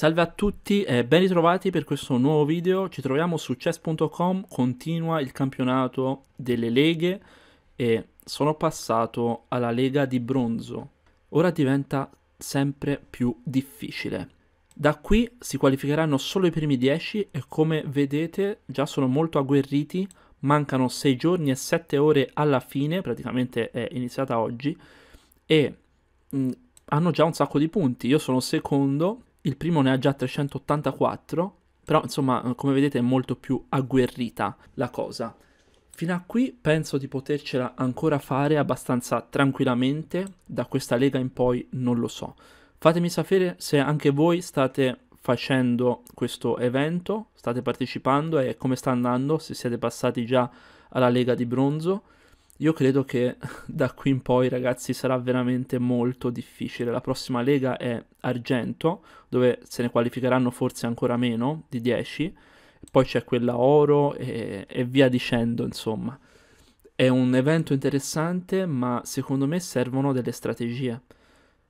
Salve a tutti e ben ritrovati per questo nuovo video. Ci troviamo su chess.com, continua il campionato delle leghe e sono passato alla lega di bronzo. Ora diventa sempre più difficile. Da qui si qualificheranno solo i primi 10 e come vedete già sono molto agguerriti, mancano 6 giorni e 7 ore alla fine, praticamente è iniziata oggi, e mh, hanno già un sacco di punti. Io sono secondo il primo ne ha già 384, però insomma eh, come vedete è molto più agguerrita la cosa. Fino a qui penso di potercela ancora fare abbastanza tranquillamente, da questa lega in poi non lo so. Fatemi sapere se anche voi state facendo questo evento, state partecipando e come sta andando, se siete passati già alla lega di bronzo. Io credo che da qui in poi, ragazzi, sarà veramente molto difficile. La prossima lega è argento, dove se ne qualificheranno forse ancora meno di 10. Poi c'è quella oro e, e via dicendo, insomma. È un evento interessante, ma secondo me servono delle strategie.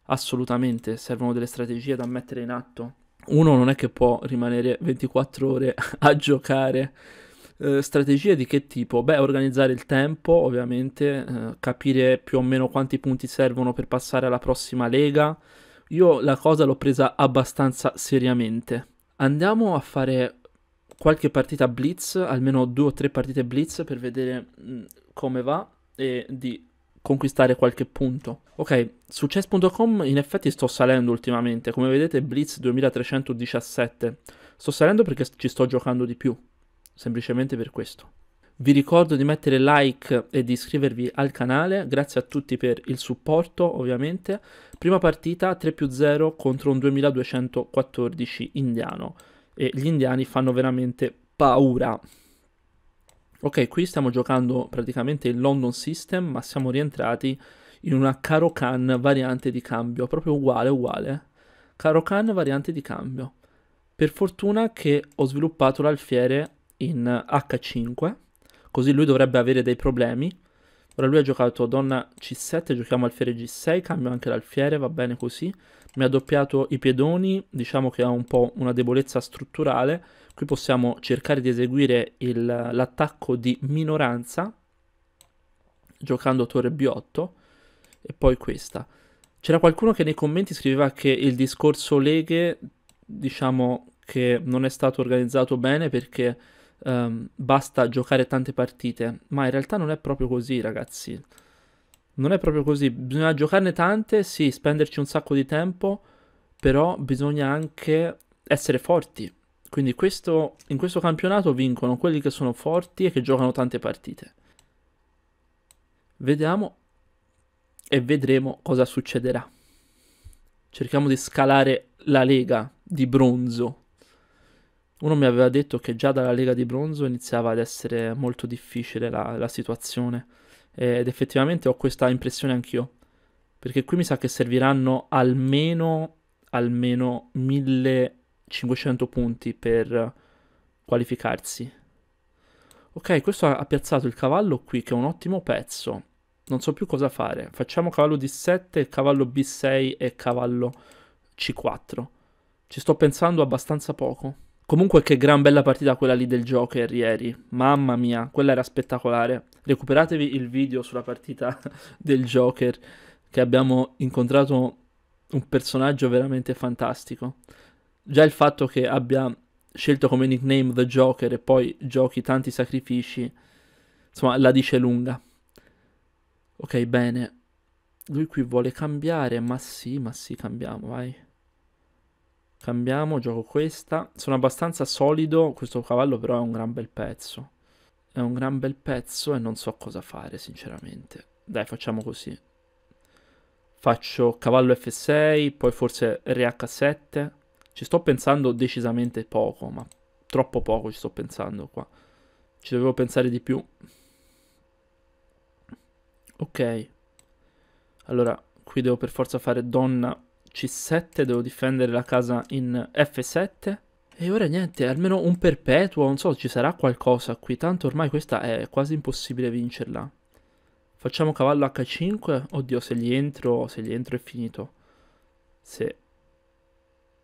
Assolutamente, servono delle strategie da mettere in atto. Uno non è che può rimanere 24 ore a giocare eh, strategie di che tipo? Beh, organizzare il tempo, ovviamente, eh, capire più o meno quanti punti servono per passare alla prossima lega. Io la cosa l'ho presa abbastanza seriamente. Andiamo a fare qualche partita blitz, almeno due o tre partite blitz per vedere mh, mm, come va e di conquistare qualche punto. Ok, su chess.com in effetti sto salendo ultimamente, come vedete Blitz 2317. Sto salendo perché ci sto giocando di più semplicemente per questo. Vi ricordo di mettere like e di iscrivervi al canale, grazie a tutti per il supporto ovviamente. Prima partita 3 più 0 contro un 2214 indiano e gli indiani fanno veramente paura. Ok, qui stiamo giocando praticamente il London System, ma siamo rientrati in una Karokan variante di cambio, proprio uguale, uguale. Karokan variante di cambio. Per fortuna che ho sviluppato l'alfiere in H5, così lui dovrebbe avere dei problemi. Ora lui ha giocato donna C7, giochiamo alfiere G6, cambio anche l'alfiere, va bene così. Mi ha doppiato i piedoni, diciamo che ha un po' una debolezza strutturale. Qui possiamo cercare di eseguire l'attacco di minoranza, giocando torre B8 e poi questa. C'era qualcuno che nei commenti scriveva che il discorso leghe, diciamo che non è stato organizzato bene perché um, basta giocare tante partite, ma in realtà non è proprio così ragazzi, non è proprio così, bisogna giocarne tante, sì, spenderci un sacco di tempo, però bisogna anche essere forti, quindi questo, in questo campionato vincono quelli che sono forti e che giocano tante partite. Vediamo e vedremo cosa succederà. Cerchiamo di scalare la lega di bronzo uno mi aveva detto che già dalla Lega di Bronzo iniziava ad essere molto difficile la, la situazione ed effettivamente ho questa impressione anch'io, perché qui mi sa che serviranno almeno, almeno 1500 punti per qualificarsi. Ok, questo ha piazzato il cavallo qui, che è un ottimo pezzo. Non so più cosa fare. Facciamo cavallo D7, cavallo B6 e cavallo C4. Ci sto pensando abbastanza poco. Comunque che gran bella partita quella lì del Joker ieri, mamma mia, quella era spettacolare. Recuperatevi il video sulla partita del Joker che abbiamo incontrato un personaggio veramente fantastico. Già il fatto che abbia scelto come nickname The Joker e poi giochi tanti sacrifici, insomma, la dice lunga. Ok, bene. Lui qui vuole cambiare, ma sì, ma sì, cambiamo, vai. Cambiamo, gioco questa. Sono abbastanza solido, questo cavallo però è un gran bel pezzo. È un gran bel pezzo e non so cosa fare, sinceramente. Dai, facciamo così. Faccio cavallo F6, poi forse RH7. Ci sto pensando decisamente poco, ma troppo poco ci sto pensando qua. Ci dovevo pensare di più. Ok. Allora, qui devo per forza fare donna c7, devo difendere la casa in F7. E ora niente, almeno un perpetuo, non so, ci sarà qualcosa qui, tanto ormai questa è quasi impossibile vincerla. Facciamo cavallo H5, oddio se gli entro, se gli entro è finito. Se,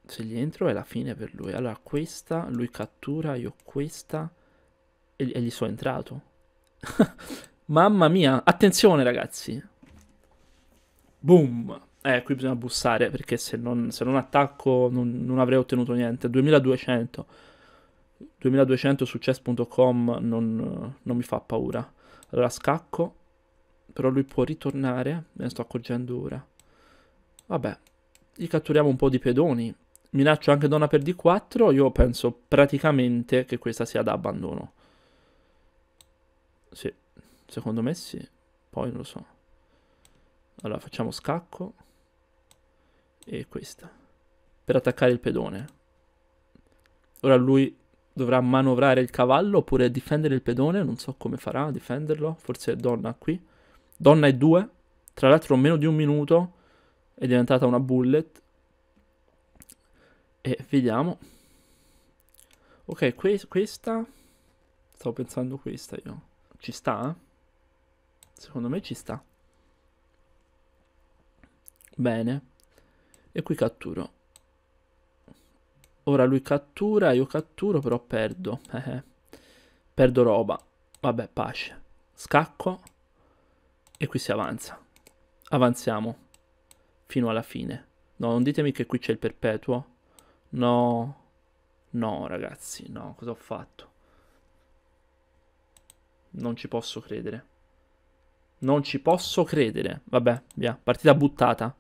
se gli entro è la fine per lui. Allora questa, lui cattura, io questa e, e gli sono entrato. Mamma mia, attenzione ragazzi. Boom. Eh, qui bisogna bussare perché se non, se non attacco non, non, avrei ottenuto niente. 2200. 2200 su chess.com non, non mi fa paura. Allora scacco. Però lui può ritornare. Me ne sto accorgendo ora. Vabbè. Gli catturiamo un po' di pedoni. Minaccio anche donna per d4. Io penso praticamente che questa sia da abbandono. Sì. Secondo me sì. Poi non lo so. Allora facciamo scacco e questa per attaccare il pedone. Ora lui dovrà manovrare il cavallo oppure difendere il pedone, non so come farà a difenderlo, forse è donna qui. Donna e due, tra l'altro meno di un minuto è diventata una bullet. E vediamo. Ok, que questa... Stavo pensando questa io. Ci sta? Eh? Secondo me ci sta. Bene e qui catturo. Ora lui cattura, io catturo, però perdo. Eh, eh, perdo roba. Vabbè, pace. Scacco e qui si avanza. Avanziamo fino alla fine. No, non ditemi che qui c'è il perpetuo. No. No, ragazzi, no, cosa ho fatto? Non ci posso credere. Non ci posso credere. Vabbè, via, partita buttata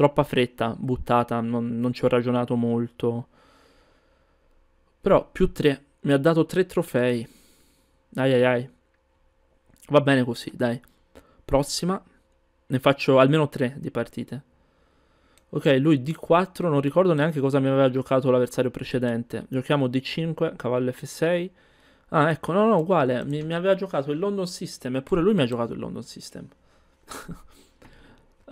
troppa fretta buttata, non, non ci ho ragionato molto. Però più 3, mi ha dato 3 trofei. Ai ai ai. Va bene così, dai. Prossima, ne faccio almeno 3 di partite. Ok, lui D4, non ricordo neanche cosa mi aveva giocato l'avversario precedente. Giochiamo D5, cavallo F6. Ah, ecco, no, no, uguale. Mi, mi aveva giocato il London System, eppure lui mi ha giocato il London System.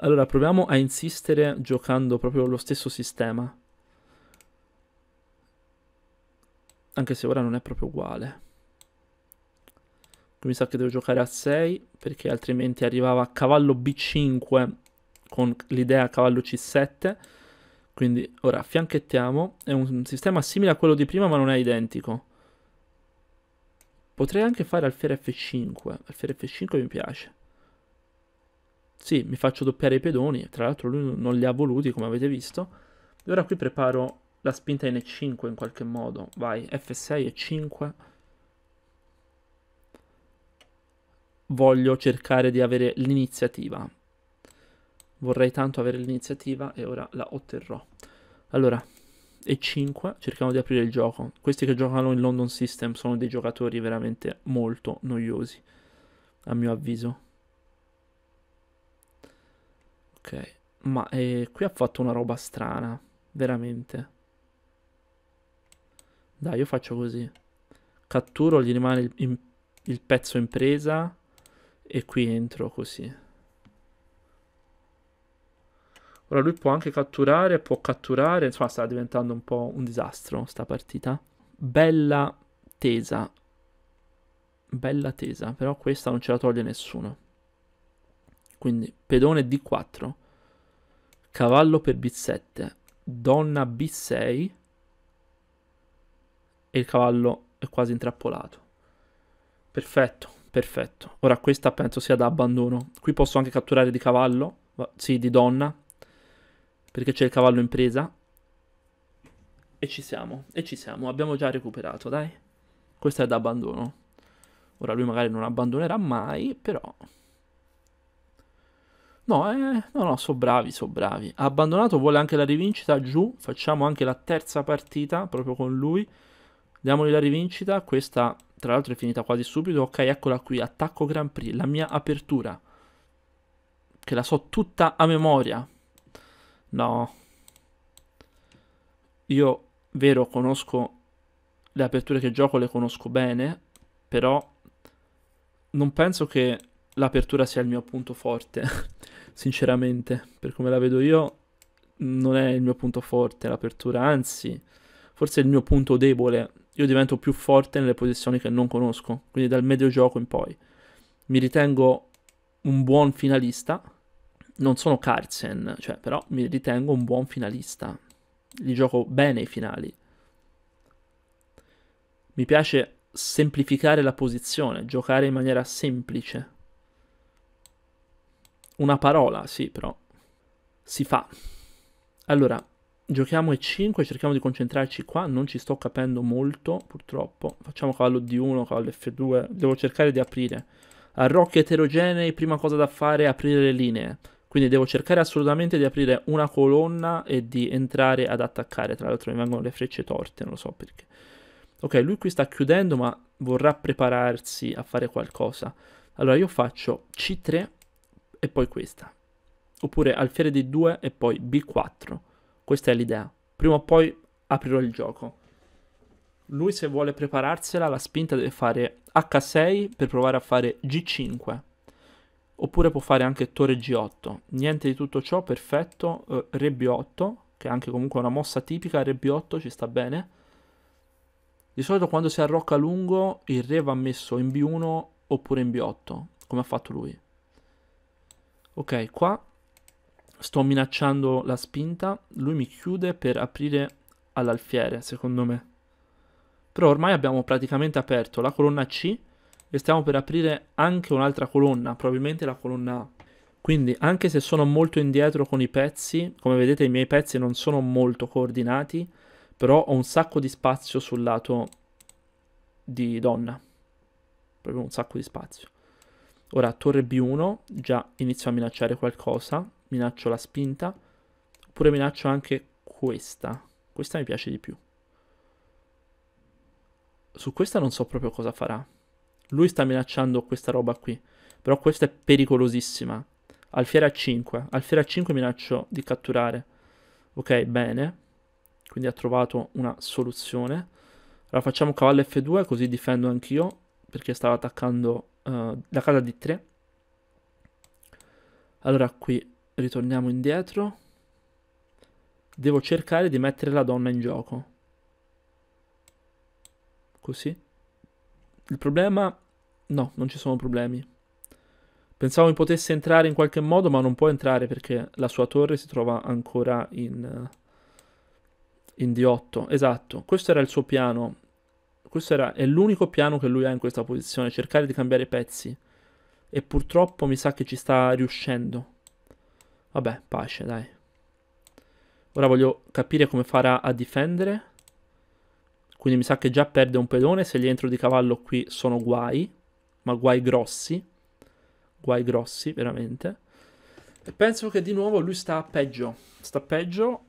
Allora, proviamo a insistere giocando proprio lo stesso sistema. Anche se ora non è proprio uguale. mi sa che devo giocare a 6 perché altrimenti arrivava a cavallo B5 con l'idea cavallo C7. Quindi ora fianchettiamo. È un sistema simile a quello di prima ma non è identico. Potrei anche fare alfiere F5. Alfiere F5 mi piace. Sì, mi faccio doppiare i pedoni, tra l'altro lui non li ha voluti come avete visto. E ora qui preparo la spinta in E5 in qualche modo, vai, F6 E5. Voglio cercare di avere l'iniziativa. Vorrei tanto avere l'iniziativa e ora la otterrò. Allora, E5, cerchiamo di aprire il gioco. Questi che giocano in London System sono dei giocatori veramente molto noiosi, a mio avviso. Ok, ma eh, qui ha fatto una roba strana, veramente. Dai, io faccio così. Catturo, gli rimane il, in, il pezzo impresa e qui entro così. Ora lui può anche catturare, può catturare, insomma sta diventando un po' un disastro sta partita. Bella tesa. Bella tesa, però questa non ce la toglie nessuno. Quindi pedone D4, cavallo per B7, donna B6 e il cavallo è quasi intrappolato. Perfetto, perfetto. Ora questa penso sia da abbandono. Qui posso anche catturare di cavallo, sì, di donna, perché c'è il cavallo in presa. E ci siamo, e ci siamo, abbiamo già recuperato, dai. Questa è da abbandono. Ora lui magari non abbandonerà mai, però No, eh, no, no, so bravi, so bravi. Ha abbandonato, vuole anche la rivincita giù. Facciamo anche la terza partita proprio con lui. Diamogli la rivincita. Questa, tra l'altro, è finita quasi subito. Ok, eccola qui. Attacco Grand Prix. La mia apertura. Che la so tutta a memoria. No. Io, vero, conosco le aperture che gioco, le conosco bene. Però non penso che l'apertura sia il mio punto forte. sinceramente, per come la vedo io, non è il mio punto forte l'apertura, anzi, forse è il mio punto debole. Io divento più forte nelle posizioni che non conosco, quindi dal medio gioco in poi. Mi ritengo un buon finalista, non sono Carlsen, cioè, però mi ritengo un buon finalista. Li gioco bene i finali. Mi piace semplificare la posizione, giocare in maniera semplice. Una parola, sì, però si fa. Allora, giochiamo E5, cerchiamo di concentrarci qua, non ci sto capendo molto, purtroppo. Facciamo cavallo D1, cavallo F2, devo cercare di aprire. Arrocchi eterogenei, prima cosa da fare è aprire le linee. Quindi devo cercare assolutamente di aprire una colonna e di entrare ad attaccare. Tra l'altro mi vengono le frecce torte, non lo so perché. Ok, lui qui sta chiudendo ma vorrà prepararsi a fare qualcosa. Allora io faccio C3 e poi questa. Oppure alfiere d 2 e poi B4. Questa è l'idea. Prima o poi aprirò il gioco. Lui se vuole prepararsela la spinta deve fare H6 per provare a fare G5. Oppure può fare anche torre G8. Niente di tutto ciò, perfetto. Uh, re B8, che è anche comunque una mossa tipica, re B8 ci sta bene. Di solito quando si arrocca lungo il re va messo in B1 oppure in B8, come ha fatto lui. Ok, qua sto minacciando la spinta, lui mi chiude per aprire all'alfiere, secondo me. Però ormai abbiamo praticamente aperto la colonna C e stiamo per aprire anche un'altra colonna, probabilmente la colonna A. Quindi anche se sono molto indietro con i pezzi, come vedete i miei pezzi non sono molto coordinati, però ho un sacco di spazio sul lato di donna, proprio un sacco di spazio. Ora torre B1, già inizio a minacciare qualcosa, minaccio la spinta, oppure minaccio anche questa. Questa mi piace di più. Su questa non so proprio cosa farà. Lui sta minacciando questa roba qui, però questa è pericolosissima. Alfiere A5, alfiere A5 minaccio di catturare. Ok, bene. Quindi ha trovato una soluzione. Allora facciamo cavallo F2 così difendo anch'io perché stava attaccando eh, la casa di 3 allora qui ritorniamo indietro devo cercare di mettere la donna in gioco così il problema no non ci sono problemi pensavo mi potesse entrare in qualche modo ma non può entrare perché la sua torre si trova ancora in eh, in D8 esatto questo era il suo piano questo era, è l'unico piano che lui ha in questa posizione, cercare di cambiare pezzi. E purtroppo mi sa che ci sta riuscendo. Vabbè, pace, dai. Ora voglio capire come farà a difendere. Quindi mi sa che già perde un pedone, se gli entro di cavallo qui sono guai, ma guai grossi. Guai grossi, veramente. E penso che di nuovo lui sta peggio. Sta peggio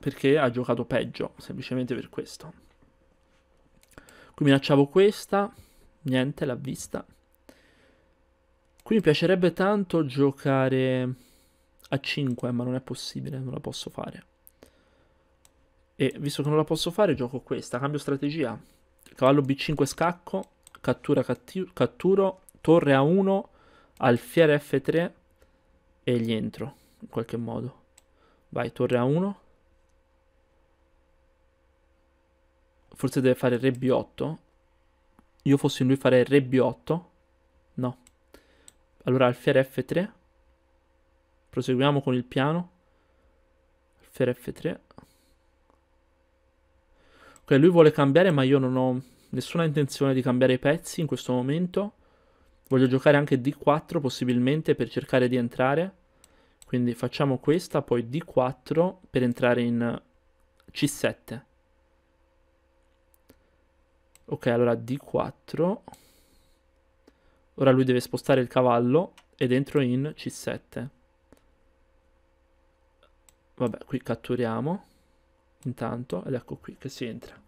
perché ha giocato peggio, semplicemente per questo. Qui minacciavo questa, niente, l'ha vista. Qui mi piacerebbe tanto giocare a 5, ma non è possibile, non la posso fare. E visto che non la posso fare, gioco questa. Cambio strategia. Cavallo B5 scacco, cattura catturo, torre A1, alfiere F3 e gli entro, in qualche modo. Vai, torre A1. Forse deve fare re b8. Io fossi in lui fare re b8. No. Allora alfiere f3. Proseguiamo con il piano. Alfiere f3. Ok, lui vuole cambiare ma io non ho nessuna intenzione di cambiare i pezzi in questo momento. Voglio giocare anche d4 possibilmente per cercare di entrare. Quindi facciamo questa, poi d4 per entrare in c7. Ok, allora D4. Ora lui deve spostare il cavallo ed entro in C7. Vabbè, qui catturiamo. Intanto, ed ecco qui che si entra.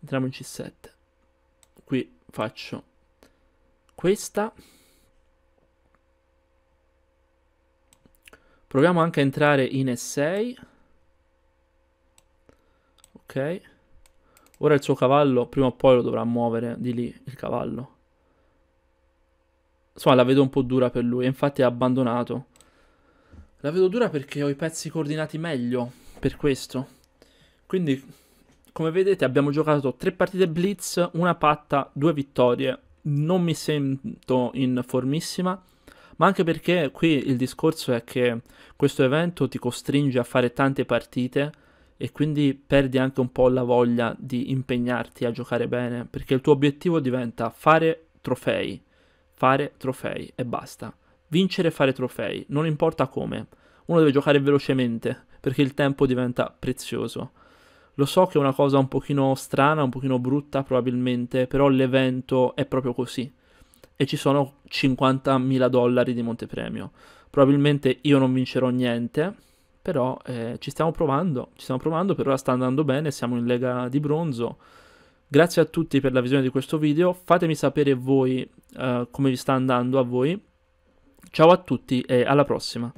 Entriamo in C7. Qui faccio questa. Proviamo anche a entrare in E6. Ok. Ora il suo cavallo, prima o poi lo dovrà muovere di lì, il cavallo. Insomma, la vedo un po' dura per lui, infatti ha abbandonato. La vedo dura perché ho i pezzi coordinati meglio, per questo. Quindi, come vedete, abbiamo giocato tre partite blitz, una patta, due vittorie. Non mi sento in formissima, ma anche perché qui il discorso è che questo evento ti costringe a fare tante partite e quindi perdi anche un po' la voglia di impegnarti a giocare bene, perché il tuo obiettivo diventa fare trofei, fare trofei e basta. Vincere e fare trofei, non importa come. Uno deve giocare velocemente, perché il tempo diventa prezioso. Lo so che è una cosa un pochino strana, un pochino brutta probabilmente, però l'evento è proprio così. E ci sono 50.000 dollari di montepremio. Probabilmente io non vincerò niente, però eh, ci stiamo provando, ci stiamo provando, per ora sta andando bene, siamo in Lega di Bronzo. Grazie a tutti per la visione di questo video, fatemi sapere voi eh, come vi sta andando a voi. Ciao a tutti e alla prossima.